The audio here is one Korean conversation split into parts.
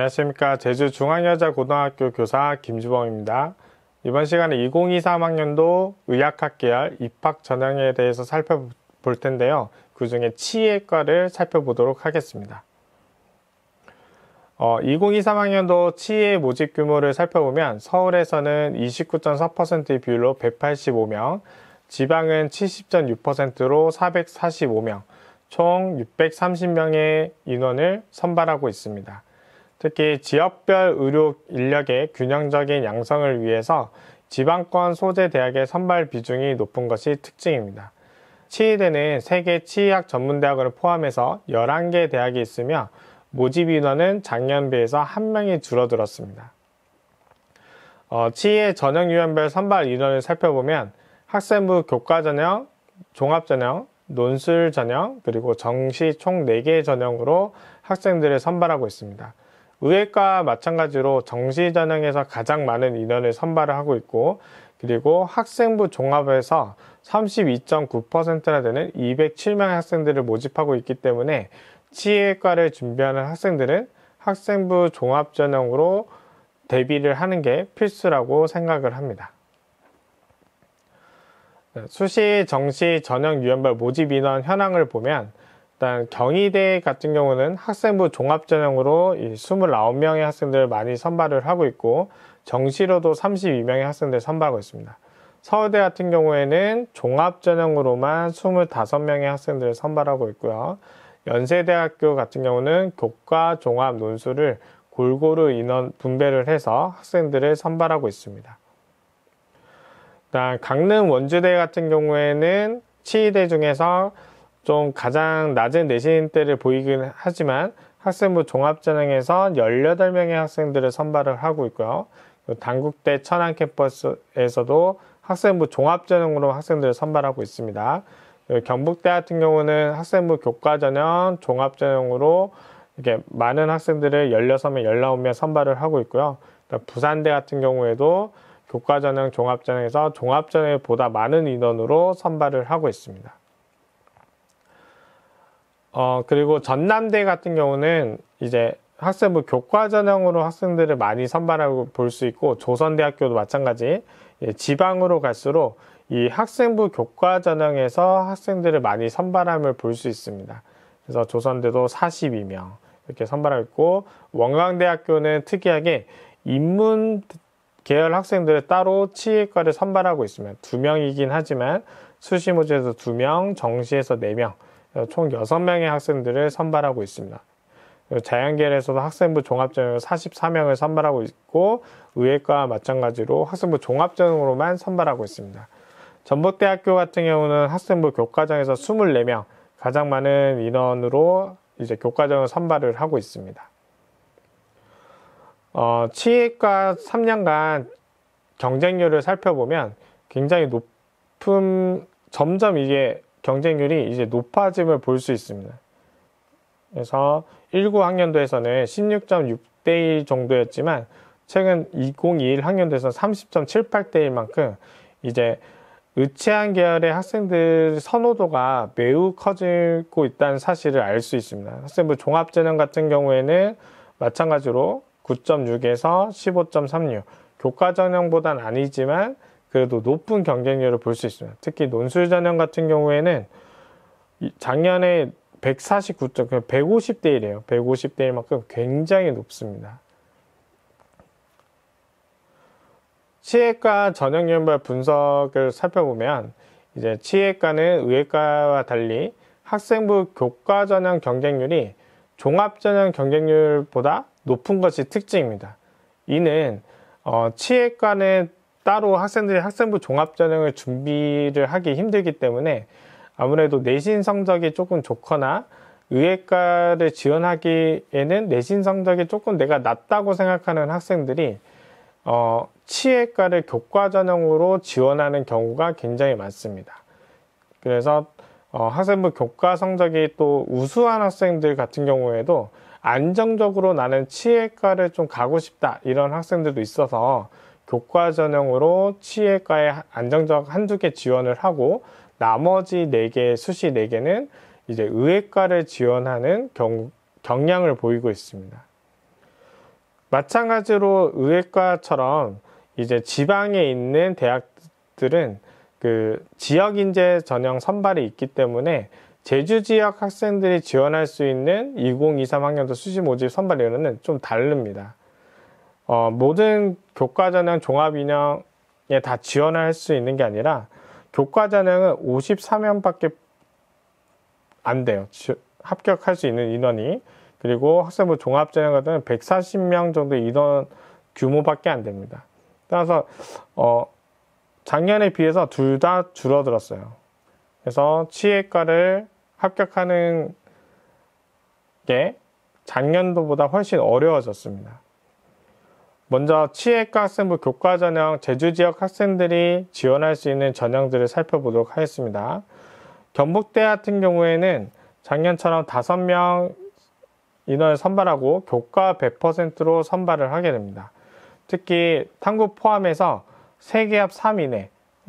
안녕하십니까. 제주중앙여자고등학교 교사 김주범입니다. 이번 시간에 2023학년도 의학학계열 입학 전형에 대해서 살펴볼 텐데요. 그 중에 치의과를 살펴보도록 하겠습니다. 어, 2023학년도 치의 모집 규모를 살펴보면 서울에서는 29.4%의 비율로 185명, 지방은 70.6%로 445명, 총 630명의 인원을 선발하고 있습니다. 특히 지역별 의료 인력의 균형적인 양성을 위해서 지방권 소재 대학의 선발 비중이 높은 것이 특징입니다. 치의대는 세계 치의학 전문대학을 포함해서 11개 대학이 있으며 모집 인원은 작년 비해서 한명이 줄어들었습니다. 어, 치의 전형 유형별 선발 인원을 살펴보면 학생부 교과 전형, 종합 전형, 논술 전형, 그리고 정시 총4개 전형으로 학생들을 선발하고 있습니다. 의외과 마찬가지로 정시전형에서 가장 많은 인원을 선발을 하고 있고 그리고 학생부 종합에서 32.9%나 되는 207명의 학생들을 모집하고 있기 때문에 치의과를 준비하는 학생들은 학생부 종합전형으로 대비를 하는 게 필수라고 생각을 합니다. 수시 정시 전형 유연발 모집 인원 현황을 보면 일단 경희대 같은 경우는 학생부 종합전형으로 29명의 학생들을 많이 선발을 하고 있고 정시로도 32명의 학생들을 선발하고 있습니다. 서울대 같은 경우에는 종합전형으로만 25명의 학생들을 선발하고 있고요. 연세대학교 같은 경우는 교과 종합 논술을 골고루 인원 분배를 해서 학생들을 선발하고 있습니다. 일단 강릉 원주대 같은 경우에는 치의대 중에서 좀 가장 낮은 내신대를 보이긴 하지만 학생부 종합전형에서 18명의 학생들을 선발을 하고 있고요. 당국대 천안 캠퍼스에서도 학생부 종합전형으로 학생들을 선발하고 있습니다. 경북대 같은 경우는 학생부 교과전형, 종합전형으로 이렇게 많은 학생들을 16명, 19명 선발을 하고 있고요. 부산대 같은 경우에도 교과전형, 종합전형에서 종합전형보다 많은 인원으로 선발을 하고 있습니다. 어, 그리고 전남대 같은 경우는 이제 학생부 교과 전형으로 학생들을 많이 선발하고 볼 수 있고 조선대학교도 마찬가지 예, 지방으로 갈수록 이 학생부 교과 전형에서 학생들을 많이 선발함을 볼 수 있습니다. 그래서 조선대도 42명 이렇게 선발하고 있고 원광대학교는 특이하게 인문 계열 학생들을 따로 치외과를 선발하고 있으면 두 명이긴 하지만 수시모집에서 두 명, 정시에서 네 명. 어, 총 6명의 학생들을 선발하고 있습니다. 자연계에서도 학생부 종합전형 44명을 선발하고 있고 의예과 마찬가지로 학생부 종합전형으로만 선발하고 있습니다. 전북대학교 같은 경우는 학생부 교과장에서 24명, 가장 많은 인원으로 이제 교과장을 선발을 하고 있습니다. 어, 치과 3년간 경쟁률을 살펴보면 굉장히 높은 점점 이게 경쟁률이 이제 높아짐을 볼 수 있습니다. 그래서 19 학년도에서는 16.6대 1 정도였지만 최근 2021 학년도에서는 30.78대 1만큼 이제 의체한 계열의 학생들 선호도가 매우 커지고 있다는 사실을 알 수 있습니다. 학생부 종합재능 같은 경우에는 마찬가지로 9.6에서 15.36 교과 전형보단 아니지만 그래도 높은 경쟁률을 볼 수 있습니다. 특히 논술전형 같은 경우에는 작년에 149점, 150대 1이에요. 150대 1만큼 굉장히 높습니다. 치외과 전형연발 분석을 살펴보면 이제 치외과는 의외과와 달리 학생부 교과 전형 경쟁률이 종합 전형 경쟁률보다 높은 것이 특징입니다. 이는 어, 치외과는 따로 학생들이 학생부 종합전형을 준비를 하기 힘들기 때문에 아무래도 내신 성적이 조금 좋거나 의예과를 지원하기에는 내신 성적이 조금 내가 낮다고 생각하는 학생들이 어, 치예과를 교과 전형으로 지원하는 경우가 굉장히 많습니다. 그래서 어, 학생부 교과 성적이 또 우수한 학생들 같은 경우에도 안정적으로 나는 치예과를 좀 가고 싶다 이런 학생들도 있어서 교과 전형으로 치외과에 안정적 한두 개 지원을 하고 나머지 네개 수시 네 개는 이제 의외과를 지원하는 경, 경향을 보이고 있습니다. 마찬가지로 의외과처럼 이제 지방에 있는 대학들은 그 지역 인재 전형 선발이 있기 때문에 제주 지역 학생들이 지원할 수 있는 2023학년도 수시 모집 선발 여론은 좀 다릅니다. 어, 모든 교과전형 종합인형에 다 지원할 을수 있는 게 아니라 교과전형은 53명밖에 안 돼요. 지, 합격할 수 있는 인원이. 그리고 학생부 종합전형 같은 140명 정도 인원 규모밖에 안 됩니다. 따라서 어, 작년에 비해서 둘 다 줄어들었어요. 그래서 치외과를 합격하는 게 작년도보다 훨씬 어려워졌습니다. 먼저 치외과 학생부 교과 전형 제주 지역 학생들이 지원할 수 있는 전형들을 살펴보도록 하겠습니다. 경북대 같은 경우에는 작년처럼 5명 인원을 선발하고 교과 100%로 선발을 하게 됩니다. 특히 탐구 포함해서 3개 합3 이내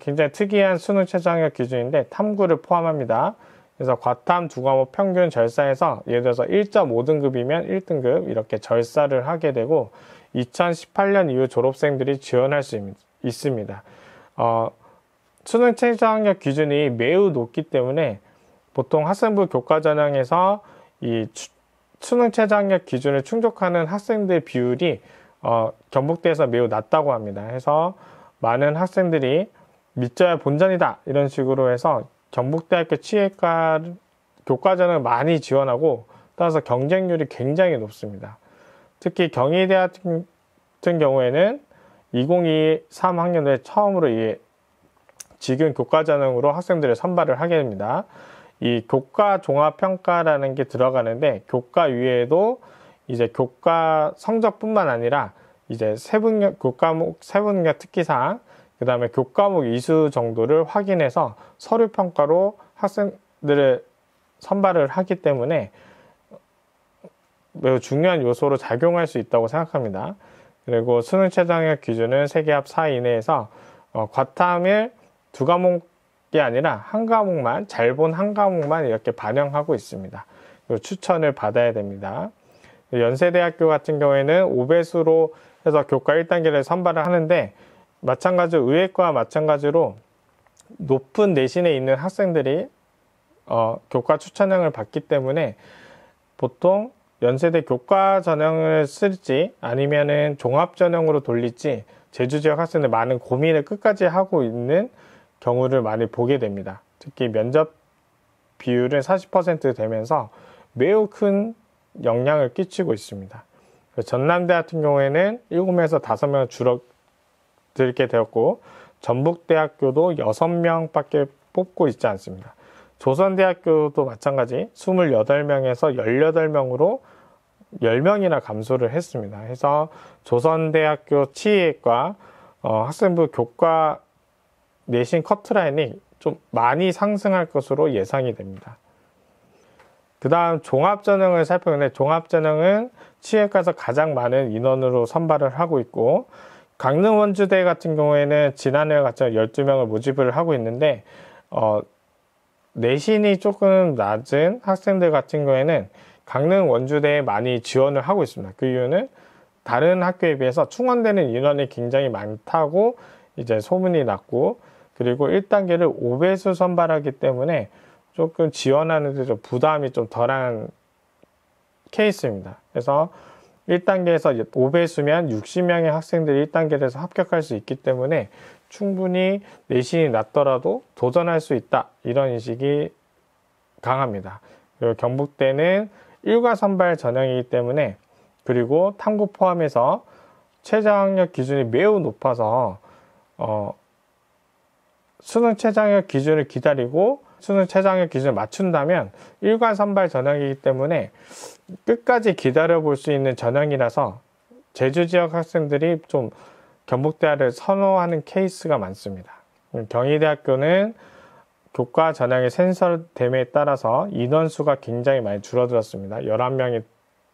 굉장히 특이한 수능 최저학력 기준인데 탐구를 포함합니다. 그래서 과탐 두 과목 평균 절사에서 예를 들어서 1.5등급이면 1등급 이렇게 절사를 하게 되고 2018년 이후 졸업생들이 지원할 수 있, 습니다 어, 수능 최저학력 기준이 매우 높기 때문에 보통 학생부 교과 전형에서 이 추, 수능 최저학력 기준을 충족하는 학생들 비율이 어, 경북대에서 매우 낮다고 합니다. 해서 많은 학생들이 밑져야 본전이다 이런 식으로 해서 전북대학교 치외과 교과전을 많이 지원하고 따라서 경쟁률이 굉장히 높습니다. 특히 경희대 같은 경우에는 2022 3학년도에 처음으로 이 지금 교과전형으로 학생들을 선발을 하게 됩니다. 이 교과 종합평가라는 게 들어가는데 교과 위에도 이제 교과 성적뿐만 아니라 이제 세분과 교과목 세분과 특기상 그 다음에 교과목 이수 정도를 확인해서 서류 평가로 학생들을 선발을 하기 때문에 매우 중요한 요소로 작용할 수 있다고 생각합니다. 그리고 수능 최저학력 기준은 세계 합4 이내에서 어, 과탐일 두 과목이 아니라 한 과목만 잘 본 한 과목만 이렇게 반영하고 있습니다. 추천을 받아야 됩니다. 연세대학교 같은 경우에는 5배수로 해서 교과 1단계를 선발을 하는데 마찬가지로 의외과 마찬가지로 높은 내신에 있는 학생들이 어, 교과 추천형을 받기 때문에 보통 연세대 교과 전형을 쓸지 아니면은 종합 전형으로 돌릴지 제주 지역 학생들 많은 고민을 끝까지 하고 있는 경우를 많이 보게 됩니다. 특히 면접 비율은 40% 되면서 매우 큰 영향을 끼치고 있습니다. 전남대 같은 경우에는 7명에서 5명 줄어 드게 되었고 전북대학교도 6명밖에 뽑고 있지 않습니다. 조선대학교도 마찬가지 28명에서 18명으로 10명이나 감소를 했습니다. 해서 조선대학교 치의과 어, 학생부 교과 내신 커트라인이 좀 많이 상승할 것으로 예상이 됩니다. 그 다음 종합전형을 살펴보는데 종합전형은 치외과에서 가장 많은 인원으로 선발을 하고 있고 강릉 원주대 같은 경우에는 지난해 같은 12명을 모집을 하고 있는데 어, 내신이 조금 낮은 학생들 같은 경우에는 강릉 원주대에 많이 지원을 하고 있습니다. 그 이유는 다른 학교에 비해서 충원되는 인원이 굉장히 많다고 이제 소문이 났고 그리고 1단계를 5배수 선발하기 때문에 조금 지원하는 데 좀 부담이 좀 덜한 케이스입니다. 그래서 1단계에서 5배수면 60명의 학생들이 1단계에서 합격할 수 있기 때문에 충분히 내신이 낮더라도 도전할 수 있다. 이런 인식이 강합니다. 그리고 경북대는 일과 선발 전형이기 때문에 그리고 탐구 포함해서 최저학력 기준이 매우 높아서 어, 수능 최저학력 기준을 기다리고 수능 최장의 기준을 맞춘다면 일괄 선발 전형이기 때문에 끝까지 기다려볼 수 있는 전형이라서 제주 지역 학생들이 좀 경북대학을 선호하는 케이스가 많습니다. 경희대학교는 교과 전형의 센서 대에 따라서 인원수가 굉장히 많이 줄어들었습니다. 11명이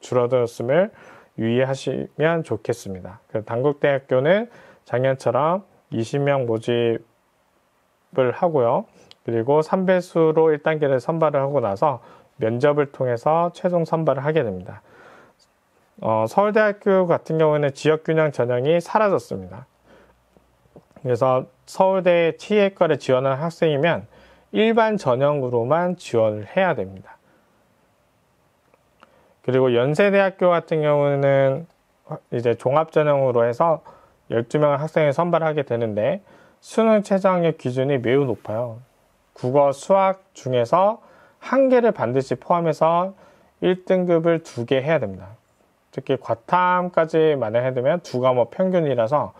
줄어들었음을 유의하시면 좋겠습니다. 단국대학교는 작년처럼 20명 모집을 하고요. 그리고 3배수로 1단계를 선발을 하고 나서 면접을 통해서 최종 선발을 하게 됩니다. 어, 서울대학교 같은 경우는 에 지역균형 전형이 사라졌습니다. 그래서 서울대 치외과를 지원한 학생이면 일반 전형으로만 지원을 해야 됩니다. 그리고 연세대학교 같은 경우는 이제 종합전형으로 해서 12명의 학생을 선발하게 되는데 수능 최저학력 기준이 매우 높아요. 국어, 수학 중에서 한 개를 반드시 포함해서 1등급을 두 개 해야 됩니다. 특히 과탐까지만 약해야되면두 과목 평균이라서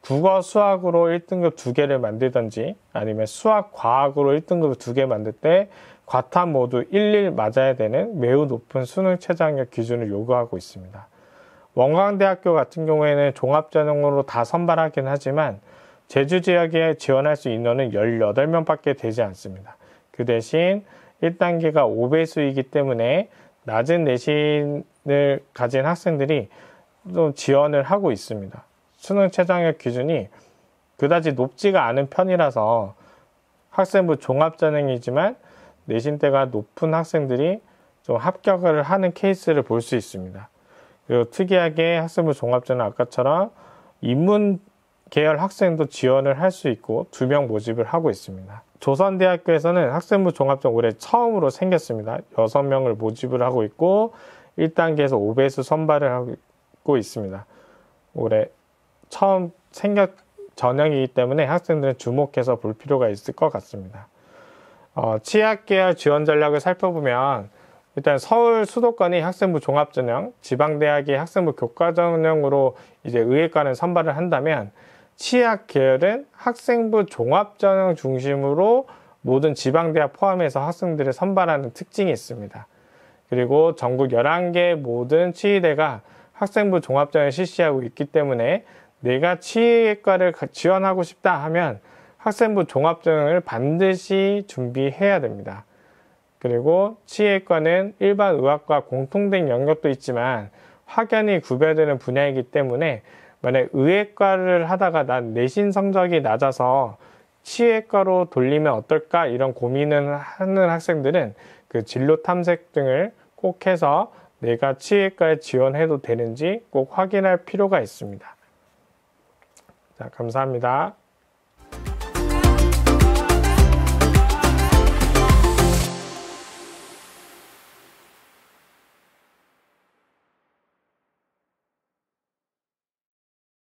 국어, 수학으로 1등급 두 개를 만들든지 아니면 수학, 과학으로 1등급 을두 개 만들 때 과탐 모두 11 맞아야 되는 매우 높은 수능 최저학력 기준을 요구하고 있습니다. 원광대학교 같은 경우에는 종합전형으로 다 선발하긴 하지만 제주 지역에 지원할 수 인원은 18명밖에 되지 않습니다. 그 대신 1단계가 5배수이기 때문에 낮은 내신을 가진 학생들이 좀 지원을 하고 있습니다. 수능 최장학력 기준이 그다지 높지가 않은 편이라서 학생부 종합전형이지만 내신대가 높은 학생들이 좀 합격을 하는 케이스를 볼 수 있습니다. 그리고 특이하게 학생부 종합전형 아까처럼 입문 계열 학생도 지원을 할 수 있고 두 명 모집을 하고 있습니다. 조선대학교에서는 학생부 종합전 올해 처음으로 생겼습니다. 6명을 모집을 하고 있고 1단계에서 5배수 선발을 하고 있습니다. 올해 처음 생겼 전형이기 때문에 학생들은 주목해서 볼 필요가 있을 것 같습니다. 어, 치약계열 지원 전략을 살펴보면 일단 서울 수도권이 학생부 종합전형, 지방대학이 학생부 교과전형으로 이제 의예과는 선발을 한다면 치약 계열은 학생부 종합전형 중심으로 모든 지방대학 포함해서 학생들을 선발하는 특징이 있습니다. 그리고 전국 11개 모든 치의대가 학생부 종합전형을 실시하고 있기 때문에 내가 치의과를 지원하고 싶다 하면 학생부 종합전형을 반드시 준비해야 됩니다. 그리고 치의과는 일반 의학과 공통된 영역도 있지만 확연히 구별되는 분야이기 때문에 만약 의외과를 하다가 난 내신 성적이 낮아서 치외과로 돌리면 어떨까 이런 고민을 하는 학생들은 그 진로 탐색 등을 꼭 해서 내가 치외과에 지원해도 되는지 꼭 확인할 필요가 있습니다. 자, 감사합니다.